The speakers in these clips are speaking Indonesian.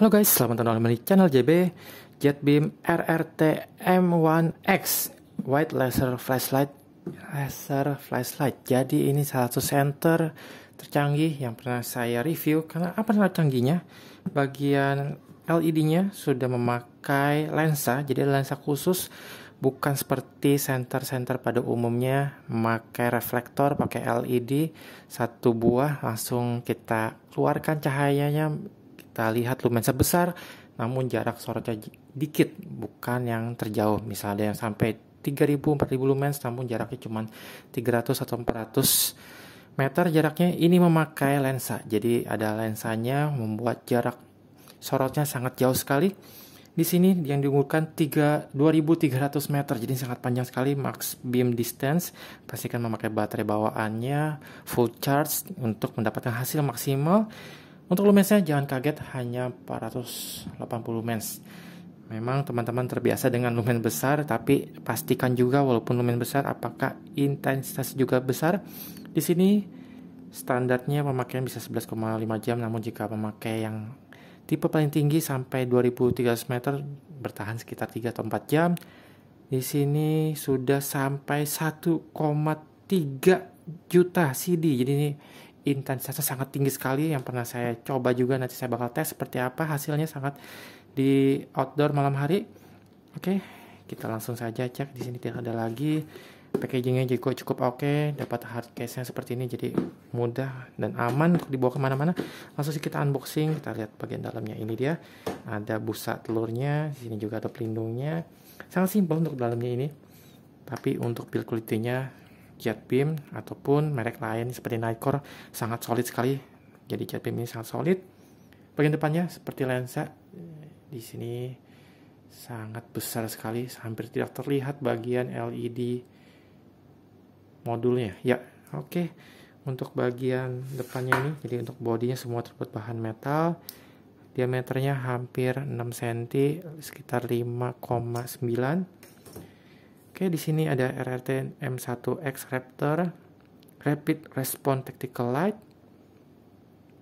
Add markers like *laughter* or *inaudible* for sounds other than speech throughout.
Halo guys, selamat datang kembali di channel JB Jetbeam RRT M1X White Laser Flashlight Laser Flashlight Jadi ini salah satu center tercanggih yang pernah saya review Karena apa adalah canggihnya? Bagian LED-nya sudah memakai lensa Jadi lensa khusus bukan seperti center-center pada umumnya memakai reflektor pakai LED satu buah langsung kita keluarkan cahayanya kita lihat lumayan sebesar, namun jarak sorotnya dikit, bukan yang terjauh. Misalnya yang sampai 3000-4000 lumens, namun jaraknya cuma 300 atau 400 meter jaraknya. Ini memakai lensa, jadi ada lensanya membuat jarak sorotnya sangat jauh sekali. Di sini yang diunggulkan 3, 2300 meter, jadi sangat panjang sekali max beam distance. Pastikan memakai baterai bawaannya full charge untuk mendapatkan hasil maksimal untuk lumensnya jangan kaget hanya 480 lumens. Memang teman-teman terbiasa dengan lumen besar, tapi pastikan juga walaupun lumen besar apakah intensitas juga besar. Di sini standarnya pemakaian bisa 11,5 jam, namun jika memakai yang tipe paling tinggi sampai 2300 meter bertahan sekitar 3 atau 4 jam. Di sini sudah sampai 1,3 juta CD. Jadi ini intensitasnya sangat tinggi sekali yang pernah saya coba juga nanti saya bakal tes seperti apa hasilnya sangat di outdoor malam hari. Oke, kita langsung saja cek di sini tidak ada lagi. Packagingnya juga cukup oke, okay. dapat hard case-nya seperti ini jadi mudah dan aman untuk dibawa kemana-mana. Langsung kita unboxing, kita lihat bagian dalamnya ini dia. Ada busa telurnya, di sini juga ada pelindungnya. Sangat simpel untuk dalamnya ini. Tapi untuk build kulitnya Jetbeam ataupun merek lain seperti Nightcore sangat solid sekali. Jadi Jetbeam ini sangat solid. Bagian depannya seperti lensa di sini sangat besar sekali, hampir tidak terlihat bagian LED modulnya. Ya, oke. Okay. Untuk bagian depannya ini, jadi untuk bodinya semua terbuat bahan metal. Diameternya hampir 6 cm, sekitar 5,9 Oke, di sini ada RRT M1X Raptor Rapid Response Tactical Light.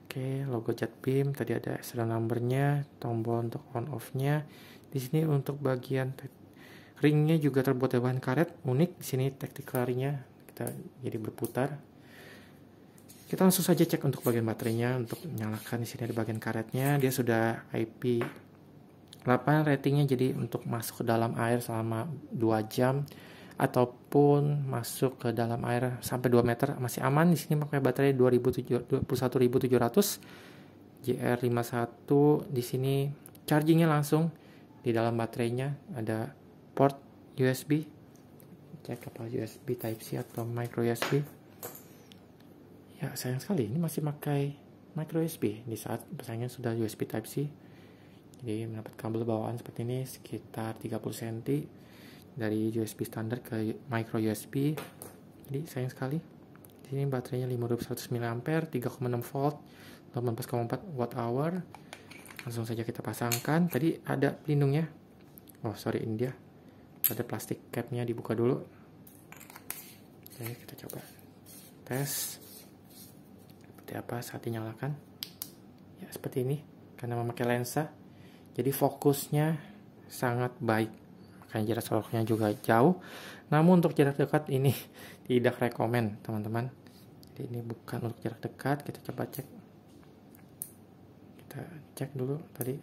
Oke, logo jet beam, tadi ada serial numbernya, tombol untuk on off-nya. Di sini untuk bagian ringnya juga terbuat dari bahan karet, unik. Di sini tactical ringnya kita jadi berputar. Kita langsung saja cek untuk bagian baterainya, untuk nyalakan di sini ada bagian karetnya, dia sudah IP 8 ratingnya jadi untuk masuk ke dalam air selama 2 jam ataupun masuk ke dalam air sampai 2 meter masih aman di sini pakai baterai 21.700 JR51 di sini chargingnya langsung di dalam baterainya ada port USB cek apa USB Type C atau micro USB ya sayang sekali ini masih pakai micro USB di saat pesaingnya sudah USB Type C jadi mendapat kabel bawaan seperti ini sekitar 30 cm dari USB standar ke micro USB jadi sayang sekali di sini baterainya 5100 mAh 3,6 volt 18,4 watt hour langsung saja kita pasangkan tadi ada pelindungnya oh sorry ini dia ada plastik capnya dibuka dulu oke kita coba tes seperti apa saat dinyalakan ya seperti ini karena memakai lensa jadi fokusnya sangat baik makanya jarak soroknya juga jauh namun untuk jarak dekat ini *laughs* tidak rekomen teman-teman jadi ini bukan untuk jarak dekat kita coba cek kita cek dulu tadi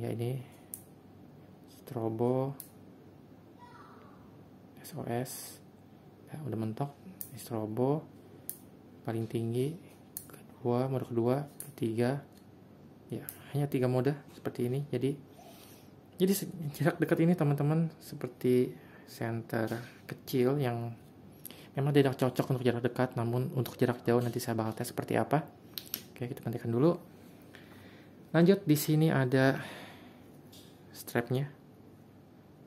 ya ini strobo SOS ya, udah mentok strobo paling tinggi kedua mode kedua ketiga ya hanya tiga mode seperti ini jadi jadi jarak dekat ini teman-teman seperti center kecil yang memang tidak cocok untuk jarak dekat namun untuk jarak jauh nanti saya bakal tes seperti apa oke kita nantikan dulu lanjut di sini ada strapnya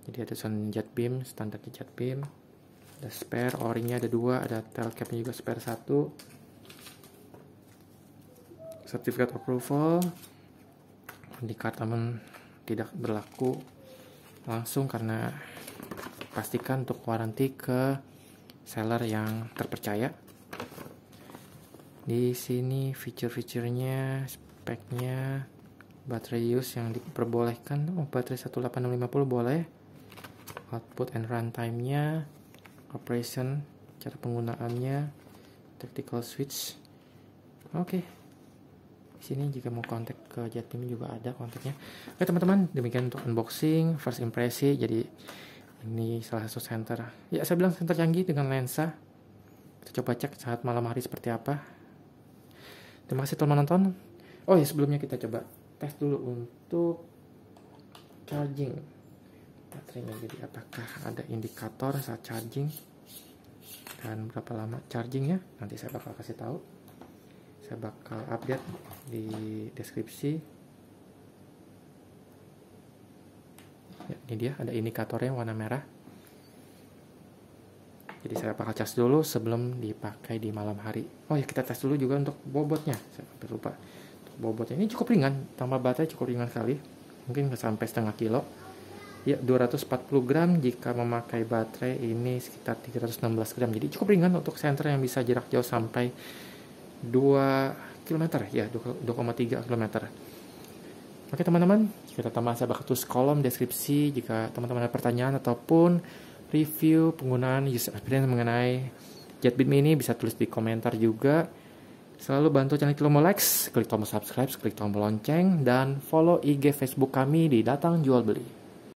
jadi ada sound jet beam standar jet beam ada spare orinya ada dua ada tail capnya juga spare satu sertifikat approval di dikatakan tidak berlaku langsung karena pastikan untuk waranti ke seller yang terpercaya di sini fitur-fiturnya speknya baterai use yang diperbolehkan oh baterai 18650 boleh output and runtime nya operation cara penggunaannya tactical switch oke okay sini jika mau kontak ke Jatim juga ada kontaknya. Oke teman-teman, demikian untuk unboxing, first impresi Jadi ini salah satu center. Ya saya bilang center canggih dengan lensa. Kita coba cek saat malam hari seperti apa. Terima kasih telah menonton. Oh ya sebelumnya kita coba tes dulu untuk charging baterainya jadi apakah ada indikator saat charging dan berapa lama chargingnya nanti saya bakal kasih tahu saya bakal update di deskripsi ya, ini dia ada indikatornya warna merah jadi saya bakal cas dulu sebelum dipakai di malam hari oh ya kita tes dulu juga untuk bobotnya saya hampir lupa untuk bobotnya ini cukup ringan tambah baterai cukup ringan sekali mungkin sampai setengah kilo ya 240 gram jika memakai baterai ini sekitar 316 gram jadi cukup ringan untuk senter yang bisa jarak jauh sampai 2 km ya 2,3 km oke teman-teman kita tambah tulis kolom deskripsi jika teman-teman ada pertanyaan ataupun review penggunaan user experience mengenai Jetbeam ini bisa tulis di komentar juga selalu bantu channel Kilomo likes klik tombol subscribe klik tombol lonceng dan follow IG Facebook kami di datang jual beli